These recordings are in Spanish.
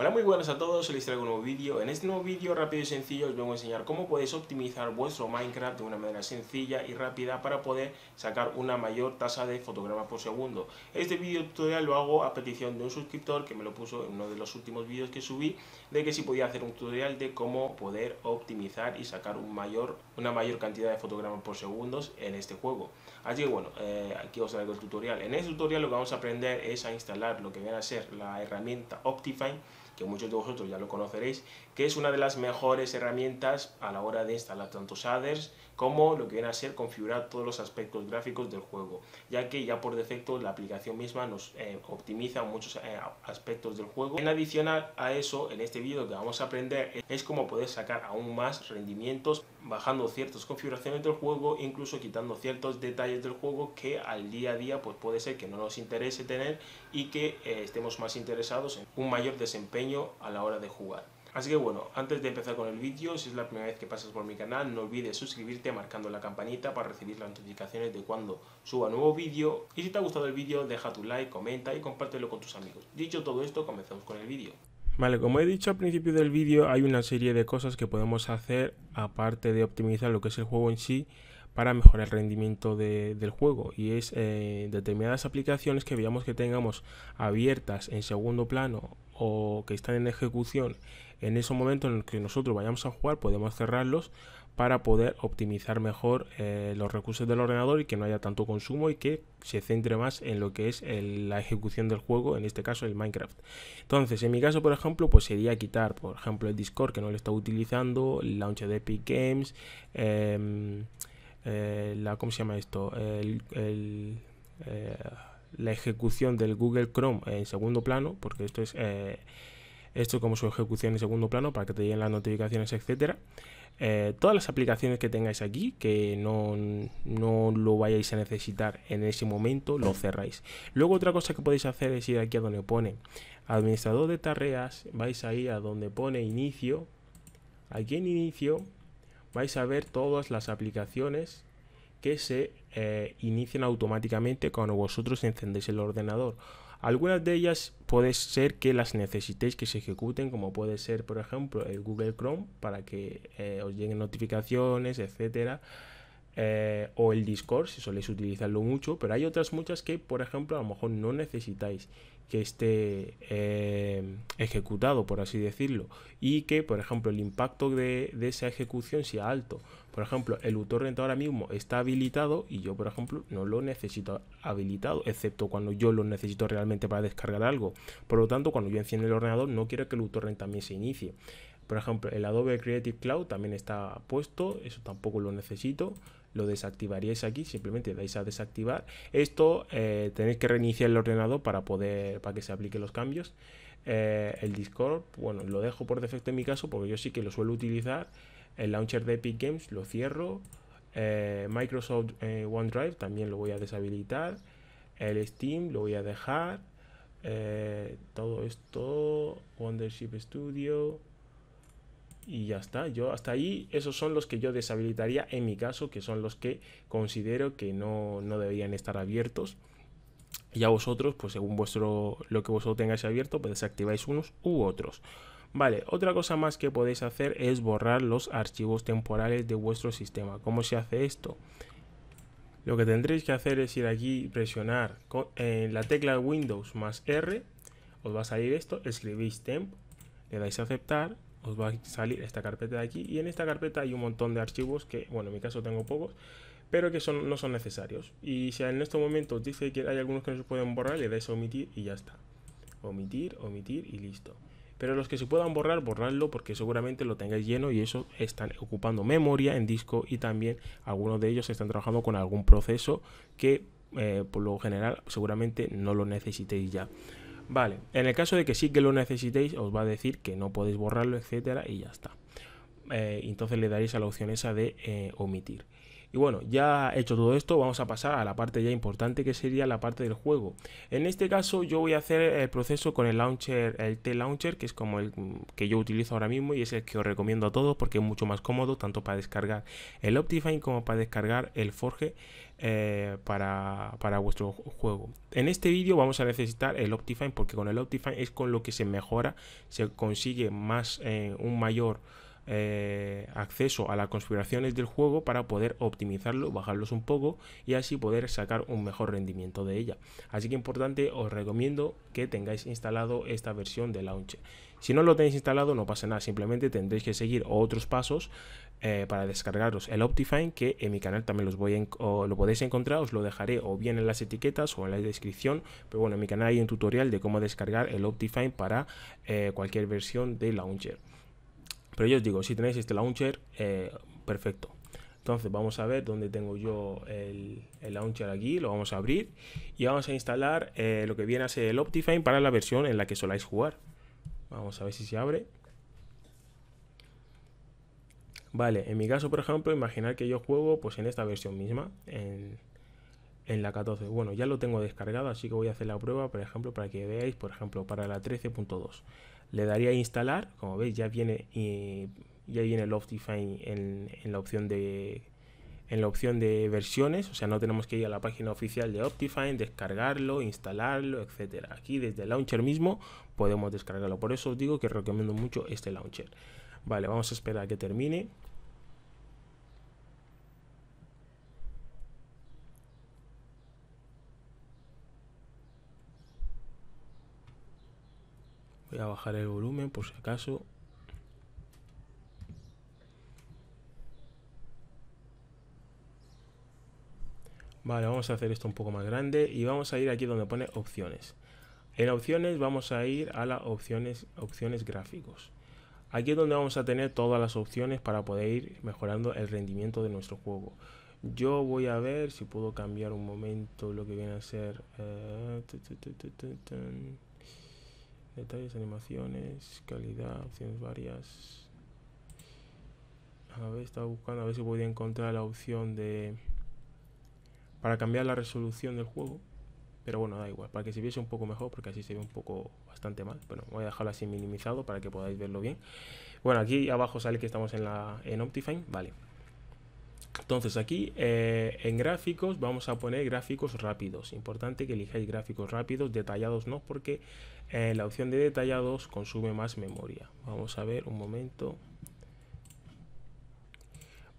Hola muy buenas a todos, les traigo un nuevo vídeo. En este nuevo vídeo rápido y sencillo os vengo a enseñar cómo podéis optimizar vuestro Minecraft de una manera sencilla y rápida para poder sacar una mayor tasa de fotogramas por segundo. Este vídeo tutorial lo hago a petición de un suscriptor que me lo puso en uno de los últimos vídeos que subí de que si podía hacer un tutorial de cómo poder optimizar y sacar una mayor cantidad de fotogramas por segundos en este juego. Así que bueno, eh, aquí os traigo el tutorial. En este tutorial lo que vamos a aprender es a instalar lo que viene a ser la herramienta Optifine, que muchos de vosotros ya lo conoceréis, que es una de las mejores herramientas a la hora de instalar tanto shaders como lo que viene a ser configurar todos los aspectos gráficos del juego, ya que ya por defecto la aplicación misma nos eh, optimiza muchos eh, aspectos del juego. En adicional a eso, en este vídeo que vamos a aprender es cómo poder sacar aún más rendimientos bajando ciertas configuraciones del juego, incluso quitando ciertos detalles del juego que al día a día pues puede ser que no nos interese tener y que eh, estemos más interesados en un mayor desempeño a la hora de jugar. Así que bueno, antes de empezar con el vídeo, si es la primera vez que pasas por mi canal, no olvides suscribirte marcando la campanita para recibir las notificaciones de cuando suba nuevo vídeo. Y si te ha gustado el vídeo, deja tu like, comenta y compártelo con tus amigos. Dicho todo esto, comenzamos con el vídeo. Vale, como he dicho al principio del vídeo, hay una serie de cosas que podemos hacer aparte de optimizar lo que es el juego en sí para mejorar el rendimiento del juego y es eh, determinadas aplicaciones que veamos que tengamos abiertas en segundo plano o que están en ejecución en ese momento en el que nosotros vayamos a jugar podemos cerrarlos para poder optimizar mejor eh, los recursos del ordenador y que no haya tanto consumo y que se centre más en lo que es la ejecución del juego, en este caso el Minecraft. Entonces, en mi caso, por ejemplo, pues sería quitar, por ejemplo, el Discord que no lo está utilizando, el launch de Epic Games, em, eh, la, ¿cómo se llama esto? Eh, la ejecución del Google Chrome en segundo plano, porque esto es eh, esto como su ejecución en segundo plano para que te lleguen las notificaciones, etcétera. todas las aplicaciones que tengáis aquí, que no, no, lo vayáis a necesitar en ese momento, lo cerráis. Luego otra cosa que podéis hacer es ir aquí a donde pone administrador de tareas, vais ahí a donde pone inicio, aquí en inicio vais a ver todas las aplicaciones que se eh, inician automáticamente cuando vosotros encendéis el ordenador. Algunas de ellas puede ser que las necesitéis que se ejecuten, como puede ser, por ejemplo, el Google Chrome, para que eh, os lleguen notificaciones, etcétera. Eh, o el Discord, si soléis utilizarlo mucho, pero hay otras muchas que, por ejemplo, a lo mejor no necesitáis que esté eh, ejecutado, por así decirlo, y que, por ejemplo, el impacto de, esa ejecución sea alto. Por ejemplo, el uTorrent ahora mismo está habilitado y yo, por ejemplo, no lo necesito habilitado, excepto cuando yo lo necesito realmente para descargar algo. Por lo tanto, cuando yo enciendo el ordenador, no quiero que el uTorrent también se inicie. Por ejemplo, el Adobe Creative Cloud también está puesto, eso tampoco lo necesito lo desactivaríais aquí, simplemente dais a desactivar. Esto eh, tenéis que reiniciar el ordenador para poder, para que se apliquen los cambios. Eh, el Discord, bueno, lo dejo por defecto en mi caso porque yo sí que lo suelo utilizar. El launcher de Epic Games lo cierro. Eh, Microsoft OneDrive también lo voy a deshabilitar. El Steam lo voy a dejar. todo esto, Wondership Studio, y ya está. Yo hasta ahí, esos son los que yo deshabilitaría en mi caso, que son los que considero que no, no deberían estar abiertos. Y a vosotros, pues según vuestro lo que vosotros tengáis abierto, pues desactiváis unos u otros. Vale, otra cosa más que podéis hacer es borrar los archivos temporales de vuestro sistema. ¿Cómo se hace esto? Lo que tendréis que hacer es ir aquí y presionar en la tecla Windows más R. Os va a salir esto, escribís temp, le dais a aceptar os va a salir esta carpeta de aquí y en esta carpeta hay un montón de archivos que, bueno, en mi caso tengo pocos, pero que son, no son necesarios. Y si en estos momentos dice que hay algunos que no se pueden borrar, le dais a omitir y ya está. Omitir, omitir y listo. Pero los que se puedan borrar, borradlo porque seguramente lo tengáis lleno y eso están ocupando memoria en disco y también algunos de ellos están trabajando con algún proceso que eh, por lo general seguramente no lo necesitéis ya. Vale, en el caso de que sí que lo necesitéis, os va a decir que no podéis borrarlo, etcétera, y ya está. Eh, entonces le daréis a la opción esa de eh, omitir. Y bueno, ya hecho todo esto, vamos a pasar a la parte ya importante que sería la parte del juego. En este caso yo voy a hacer el proceso con el launcher, el T-Launcher, que es como el mm, que yo utilizo ahora mismo y es el que os recomiendo a todos porque es mucho más cómodo tanto para descargar el Optifine como para descargar el Forge eh, para, vuestro juego. En este vídeo vamos a necesitar el Optifine porque con el Optifine es con lo que se mejora, se consigue más eh, un mayor... Eh, acceso a las configuraciones del juego para poder optimizarlo, bajarlos un poco y así poder sacar un mejor rendimiento de ella. Así que importante, os recomiendo que tengáis instalado esta versión de Launcher. Si no lo tenéis instalado no pasa nada, simplemente tendréis que seguir otros pasos eh, para descargaros el Optifine que en mi canal también los voy lo podéis encontrar, os lo dejaré o bien en las etiquetas o en la descripción, pero bueno, en mi canal hay un tutorial de cómo descargar el Optifine para eh, cualquier versión de Launcher. Pero yo os digo, si tenéis este launcher, eh, perfecto. Entonces vamos a ver dónde tengo yo el, launcher aquí, lo vamos a abrir y vamos a instalar eh, lo que viene a ser el Optifine para la versión en la que soláis jugar. Vamos a ver si se abre. Vale, en mi caso, por ejemplo, imaginar que yo juego pues en esta versión misma, en, en la 14. Bueno, ya lo tengo descargado, así que voy a hacer la prueba, por ejemplo, para que veáis, por ejemplo, para la 13.2 le daría a instalar, como veis ya viene, y ya viene en, en, la opción de en la opción de versiones, o sea, no tenemos que ir a la página oficial de Optifine, descargarlo, instalarlo, etcétera. Aquí desde el launcher mismo podemos descargarlo. Por eso os digo que recomiendo mucho este launcher. Vale, vamos a esperar a que termine. a bajar el volumen por si acaso. Vale, vamos a hacer esto un poco más grande y vamos a ir aquí donde pone opciones. En opciones vamos a ir a las opciones, opciones gráficos. Aquí es donde vamos a tener todas las opciones para poder ir mejorando el rendimiento de nuestro juego. Yo voy a ver si puedo cambiar un momento lo que viene a ser... Eh, detalles, animaciones, calidad, opciones varias. A ver, estaba buscando a ver si podía encontrar la opción de... Para cambiar la resolución del juego. Pero bueno, da igual, para que se viese un poco mejor, porque así se ve un poco bastante mal. Bueno, voy a dejarlo así minimizado para que podáis verlo bien. Bueno, aquí abajo sale que estamos en, la, en Optifine. Vale, entonces aquí eh, en gráficos vamos a poner gráficos rápidos. Importante que elijáis gráficos rápidos, detallados no, porque eh, la opción de detallados consume más memoria. Vamos a ver un momento.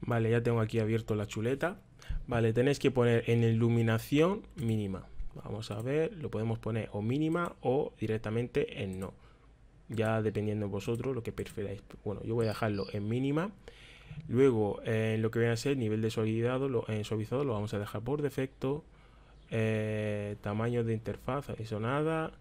Vale, ya tengo aquí abierto la chuleta. Vale, tenéis que poner en iluminación mínima. Vamos a ver, lo podemos poner o mínima o directamente en no. Ya dependiendo de vosotros lo que preferáis. Bueno, yo voy a dejarlo en mínima. Luego, en eh, lo que viene a ser nivel de suavizado lo, eh, suavizado lo vamos a dejar por defecto. Eh, tamaño de interfaz, eso nada.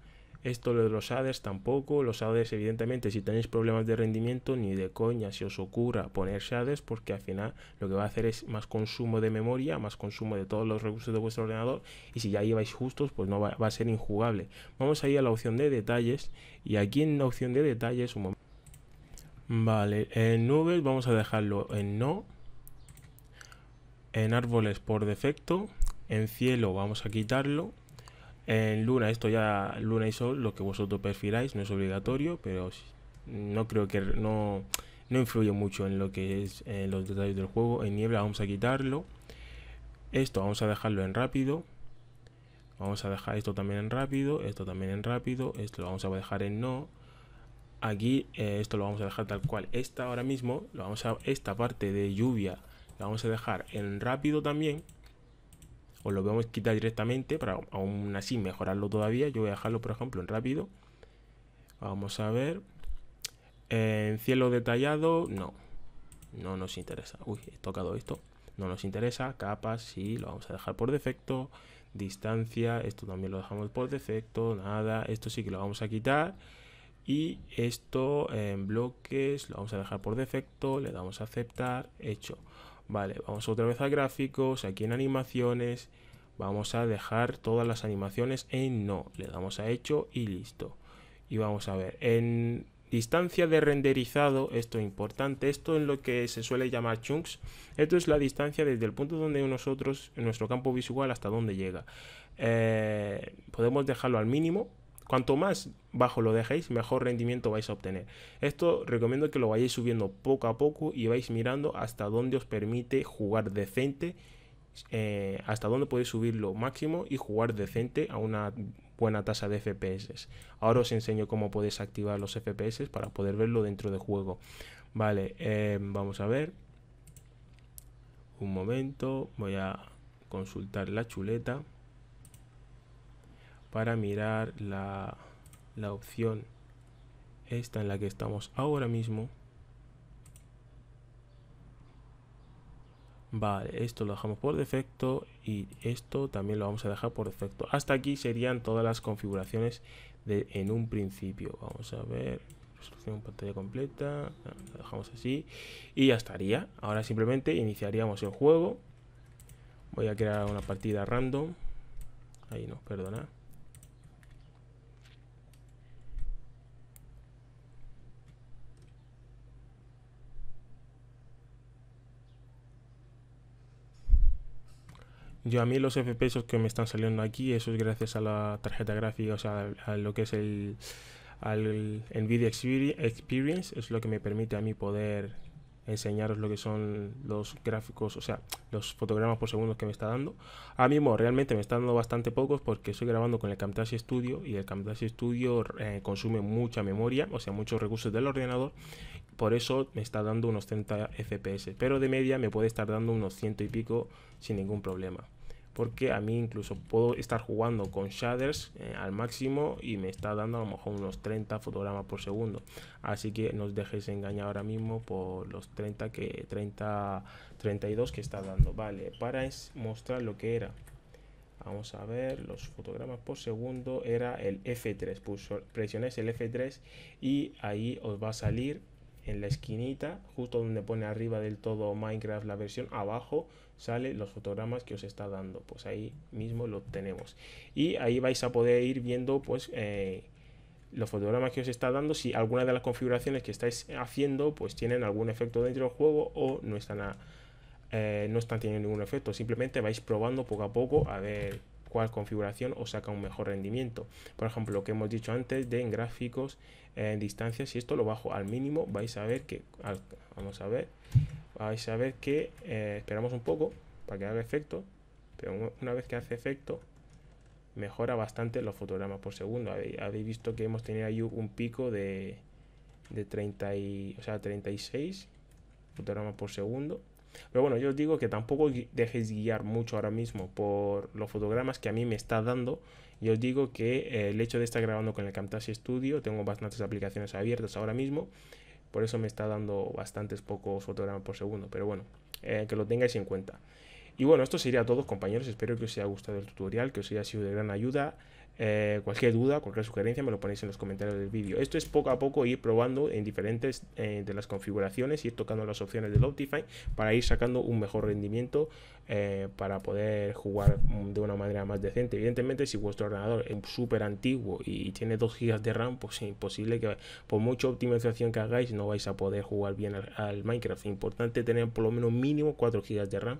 Esto lo de los shaders tampoco. Los shaders, evidentemente, si tenéis problemas de rendimiento, ni de coña si os ocurra poner shaders, porque al final lo que va a hacer es más consumo de memoria, más consumo de todos los recursos de vuestro ordenador. Y si ya lleváis justos, pues no va, va a ser injugable. Vamos a ir a la opción de detalles. Y aquí en la opción de detalles, un momento Vale, en nubes vamos a dejarlo en no. En árboles por defecto. En cielo vamos a quitarlo. En luna, esto ya, luna y sol, lo que vosotros prefiráis, no es obligatorio, pero no creo que no, no influye mucho en lo que es en los detalles del juego. En niebla vamos a quitarlo. Esto vamos a dejarlo en rápido. Vamos a dejar esto también en rápido, esto también en rápido, esto lo vamos a dejar en no, aquí eh, esto lo vamos a dejar tal cual esta ahora mismo lo vamos a esta parte de lluvia la vamos a dejar en rápido también o lo vamos a quitar directamente para aún así mejorarlo todavía yo voy a dejarlo por ejemplo en rápido vamos a ver en cielo detallado no no nos interesa uy he tocado esto no nos interesa capas sí lo vamos a dejar por defecto distancia esto también lo dejamos por defecto nada esto sí que lo vamos a quitar y esto en bloques lo vamos a dejar por defecto, le damos a aceptar, hecho. Vale, vamos otra vez a gráficos, aquí en animaciones, vamos a dejar todas las animaciones en no, le damos a hecho y listo. Y vamos a ver, en distancia de renderizado, esto es importante, esto es lo que se suele llamar chunks, esto es la distancia desde el punto donde nosotros, en nuestro campo visual, hasta donde llega. Eh, podemos dejarlo al mínimo, Cuanto más bajo lo dejéis, mejor rendimiento vais a obtener. Esto recomiendo que lo vayáis subiendo poco a poco y vais mirando hasta dónde os permite jugar decente, eh, hasta dónde podéis subir lo máximo y jugar decente a una buena tasa de FPS. Ahora os enseño cómo podéis activar los FPS para poder verlo dentro de juego. Vale, em, vamos a ver. Un momento, voy a consultar la chuleta para mirar la, opción esta en la que estamos ahora mismo Vale, esto lo dejamos por defecto y esto también lo vamos a dejar por defecto. Hasta aquí serían todas las configuraciones de, en un principio. Vamos a ver, resolución pantalla completa, ah, lo dejamos así y ya estaría. Ahora simplemente iniciaríamos el juego. Voy a crear una partida random. Ahí no, perdona. Yo a mí los FPS que me están saliendo aquí, eso es gracias a la tarjeta gráfica, o sea, a lo que es el Nvidia Experience, es lo que me permite a mí poder enseñaros lo que son los gráficos, o sea, los fotogramas por segundo que me está dando. A mismo realmente me está dando bastante pocos porque estoy grabando con el Camtasia Studio y el Camtasia Studio eh, consume mucha memoria, o sea, muchos recursos del ordenador. Por eso me está dando unos 30 FPS, pero de media me puede estar dando unos ciento y pico sin ningún problema porque a mí incluso puedo estar jugando con shaders eh, al máximo y me está dando a lo mejor unos 30 fotogramas por segundo así que no os dejéis engañar ahora mismo por los 30 que 30 32 que está dando vale para es mostrar lo que era vamos a ver los fotogramas por segundo era el F3 presionáis el F3 y ahí os va a salir en la esquinita, justo donde pone arriba del todo Minecraft la versión, abajo sale los fotogramas que os está dando. Pues ahí mismo lo tenemos. Y ahí vais a poder ir viendo pues eh, los fotogramas que os está dando, si alguna de las configuraciones que estáis haciendo pues tienen algún efecto dentro del juego o no están, eh, no están teniendo ningún efecto. Simplemente vais probando poco a poco a ver cuál configuración os saca un mejor rendimiento. Por ejemplo, lo que hemos dicho antes de en gráficos, eh, en distancias, si esto lo bajo al mínimo, vais a ver que, vamos a ver, vais a ver que eh, esperamos un poco para que haga efecto, pero una vez que hace efecto, mejora bastante los fotogramas por segundo. Habéis, visto que hemos tenido ahí un pico de, de 30 y, o sea, 36 fotogramas por segundo pero bueno, yo os digo que tampoco dejéis guiar mucho ahora mismo por los fotogramas que a mí me está dando. Yo os digo que eh, el hecho de estar grabando con el Camtasia Studio, tengo bastantes aplicaciones abiertas ahora mismo, por eso me está dando bastantes pocos fotogramas por segundo. Pero bueno, eh, que lo tengáis en cuenta. Y bueno, esto sería todo compañeros, espero que os haya gustado el tutorial, que os haya sido de gran ayuda. Eh, cualquier duda, cualquier sugerencia me lo ponéis en los comentarios del vídeo. Esto es poco a poco ir probando en diferentes eh, de las configuraciones, y tocando las opciones del Optifine para ir sacando un mejor rendimiento eh, para poder jugar de una manera más decente. Evidentemente, si vuestro ordenador es súper antiguo y tiene 2 GB de RAM, pues es imposible que por mucha optimización que hagáis no vais a poder jugar bien al, Minecraft. importante tener por lo menos mínimo 4 GB de RAM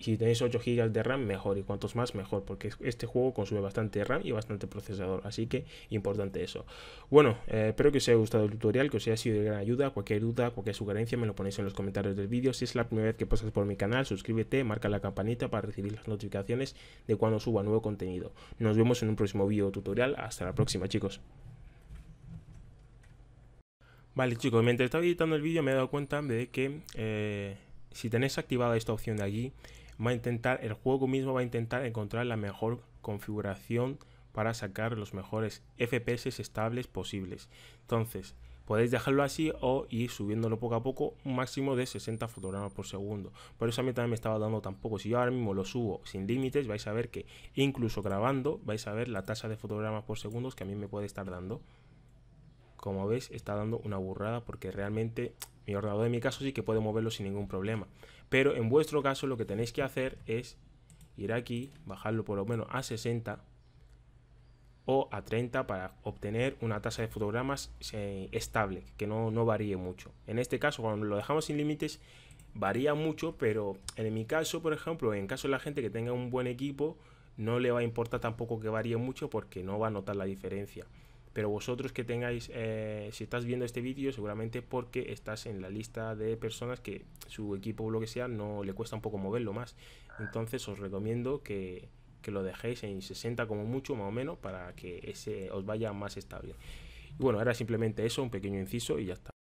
y si tenéis 8 GB de RAM, mejor. Y cuantos más, mejor. Porque este juego consume bastante RAM y bastante procesador. Así que importante eso. Bueno, eh, espero que os haya gustado el tutorial, que os haya sido de gran ayuda. Cualquier duda, cualquier sugerencia, me lo ponéis en los comentarios del vídeo. Si es la primera vez que pasas por mi canal, suscríbete, marca la campanita para recibir las notificaciones de cuando suba nuevo contenido. Nos vemos en un próximo vídeo tutorial. Hasta la próxima, chicos. Vale, chicos, mientras estaba editando el vídeo me he dado cuenta de que eh, si tenéis activada esta opción de allí, va a intentar, el juego mismo va a intentar encontrar la mejor configuración para sacar los mejores FPS estables posibles. Entonces, podéis dejarlo así o ir subiéndolo poco a poco, un máximo de 60 fotogramas por segundo. Por eso a mí también me estaba dando tan poco. Si yo ahora mismo lo subo sin límites, vais a ver que incluso grabando, vais a ver la tasa de fotogramas por segundo que a mí me puede estar dando. Como veis, está dando una burrada porque realmente mi ordenador en mi caso sí que puede moverlo sin ningún problema. Pero en vuestro caso lo que tenéis que hacer es ir aquí, bajarlo por lo menos a 60 o a 30 para obtener una tasa de fotogramas eh, estable, que no, no varíe mucho. En este caso, cuando lo dejamos sin límites, varía mucho, pero en mi caso, por ejemplo, en caso de la gente que tenga un buen equipo, no le va a importar tampoco que varíe mucho porque no va a notar la diferencia pero vosotros que tengáis, eh, si estás viendo este vídeo, seguramente porque estás en la lista de personas que su equipo o lo que sea no le cuesta un poco moverlo más. Entonces os recomiendo que, que lo dejéis en 60 como mucho, más o menos, para que ese os vaya más estable. Y bueno, era simplemente eso, un pequeño inciso y ya está.